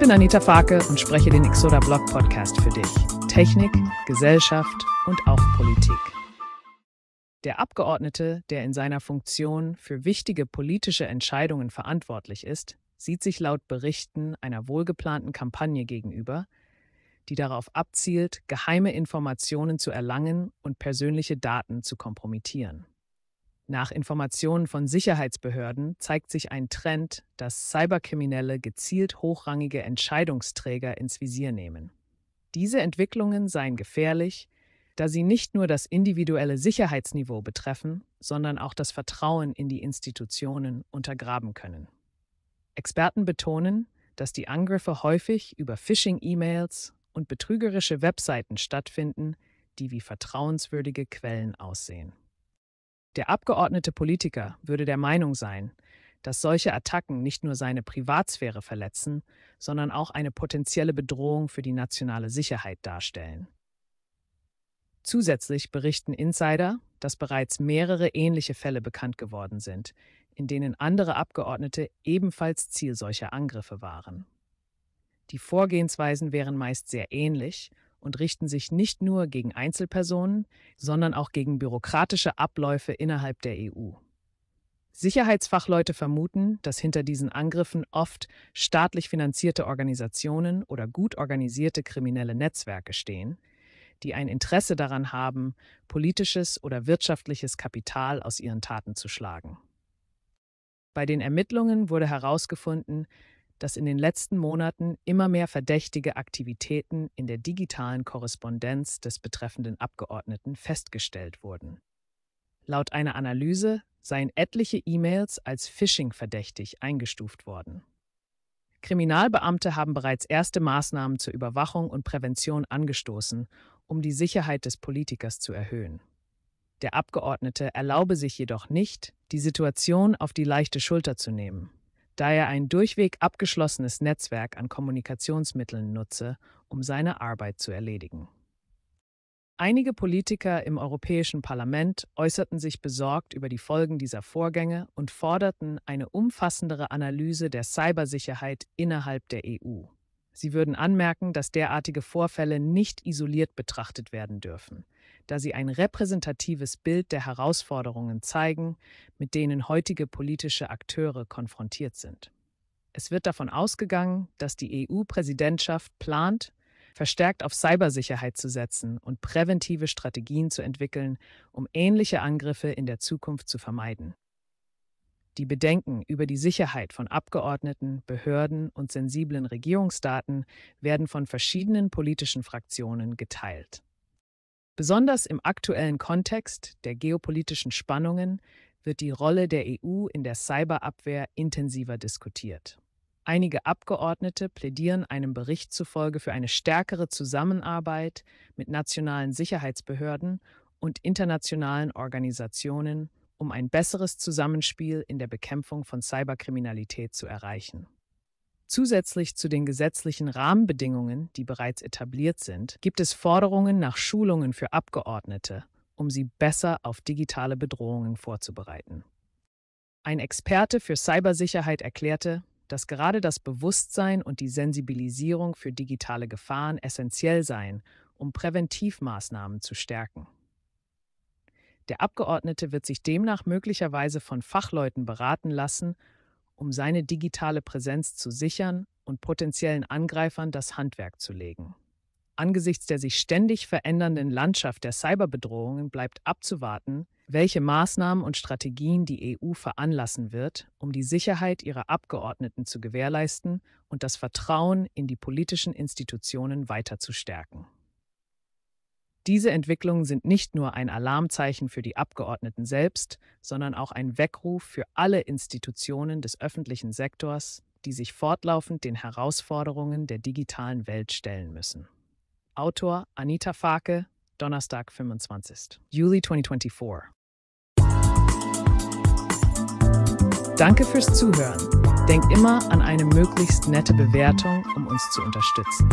bin Anita Farke und spreche den Exoda Blog Podcast für dich. Technik, Gesellschaft und auch Politik. Der Abgeordnete, der in seiner Funktion für wichtige politische Entscheidungen verantwortlich ist, sieht sich laut Berichten einer wohlgeplanten Kampagne gegenüber, die darauf abzielt, geheime Informationen zu erlangen und persönliche Daten zu kompromittieren. Nach Informationen von Sicherheitsbehörden zeigt sich ein Trend, dass Cyberkriminelle gezielt hochrangige Entscheidungsträger ins Visier nehmen. Diese Entwicklungen seien gefährlich, da sie nicht nur das individuelle Sicherheitsniveau betreffen, sondern auch das Vertrauen in die Institutionen untergraben können. Experten betonen, dass die Angriffe häufig über Phishing-E-Mails und betrügerische Webseiten stattfinden, die wie vertrauenswürdige Quellen aussehen. Der abgeordnete Politiker würde der Meinung sein, dass solche Attacken nicht nur seine Privatsphäre verletzen, sondern auch eine potenzielle Bedrohung für die nationale Sicherheit darstellen. Zusätzlich berichten Insider, dass bereits mehrere ähnliche Fälle bekannt geworden sind, in denen andere Abgeordnete ebenfalls Ziel solcher Angriffe waren. Die Vorgehensweisen wären meist sehr ähnlich und richten sich nicht nur gegen Einzelpersonen, sondern auch gegen bürokratische Abläufe innerhalb der EU. Sicherheitsfachleute vermuten, dass hinter diesen Angriffen oft staatlich finanzierte Organisationen oder gut organisierte kriminelle Netzwerke stehen, die ein Interesse daran haben, politisches oder wirtschaftliches Kapital aus ihren Taten zu schlagen. Bei den Ermittlungen wurde herausgefunden, dass in den letzten Monaten immer mehr verdächtige Aktivitäten in der digitalen Korrespondenz des betreffenden Abgeordneten festgestellt wurden. Laut einer Analyse seien etliche E-Mails als Phishing verdächtig eingestuft worden. Kriminalbeamte haben bereits erste Maßnahmen zur Überwachung und Prävention angestoßen, um die Sicherheit des Politikers zu erhöhen. Der Abgeordnete erlaube sich jedoch nicht, die Situation auf die leichte Schulter zu nehmen da er ein durchweg abgeschlossenes Netzwerk an Kommunikationsmitteln nutze, um seine Arbeit zu erledigen. Einige Politiker im Europäischen Parlament äußerten sich besorgt über die Folgen dieser Vorgänge und forderten eine umfassendere Analyse der Cybersicherheit innerhalb der EU. Sie würden anmerken, dass derartige Vorfälle nicht isoliert betrachtet werden dürfen, da sie ein repräsentatives Bild der Herausforderungen zeigen, mit denen heutige politische Akteure konfrontiert sind. Es wird davon ausgegangen, dass die EU-Präsidentschaft plant, verstärkt auf Cybersicherheit zu setzen und präventive Strategien zu entwickeln, um ähnliche Angriffe in der Zukunft zu vermeiden. Die Bedenken über die Sicherheit von Abgeordneten, Behörden und sensiblen Regierungsdaten werden von verschiedenen politischen Fraktionen geteilt. Besonders im aktuellen Kontext der geopolitischen Spannungen wird die Rolle der EU in der Cyberabwehr intensiver diskutiert. Einige Abgeordnete plädieren einem Bericht zufolge für eine stärkere Zusammenarbeit mit nationalen Sicherheitsbehörden und internationalen Organisationen um ein besseres Zusammenspiel in der Bekämpfung von Cyberkriminalität zu erreichen. Zusätzlich zu den gesetzlichen Rahmenbedingungen, die bereits etabliert sind, gibt es Forderungen nach Schulungen für Abgeordnete, um sie besser auf digitale Bedrohungen vorzubereiten. Ein Experte für Cybersicherheit erklärte, dass gerade das Bewusstsein und die Sensibilisierung für digitale Gefahren essentiell seien, um Präventivmaßnahmen zu stärken. Der Abgeordnete wird sich demnach möglicherweise von Fachleuten beraten lassen, um seine digitale Präsenz zu sichern und potenziellen Angreifern das Handwerk zu legen. Angesichts der sich ständig verändernden Landschaft der Cyberbedrohungen bleibt abzuwarten, welche Maßnahmen und Strategien die EU veranlassen wird, um die Sicherheit ihrer Abgeordneten zu gewährleisten und das Vertrauen in die politischen Institutionen weiter zu stärken. Diese Entwicklungen sind nicht nur ein Alarmzeichen für die Abgeordneten selbst, sondern auch ein Weckruf für alle Institutionen des öffentlichen Sektors, die sich fortlaufend den Herausforderungen der digitalen Welt stellen müssen. Autor Anita Fake, Donnerstag, 25. Juli 2024. Danke fürs Zuhören. Denkt immer an eine möglichst nette Bewertung, um uns zu unterstützen.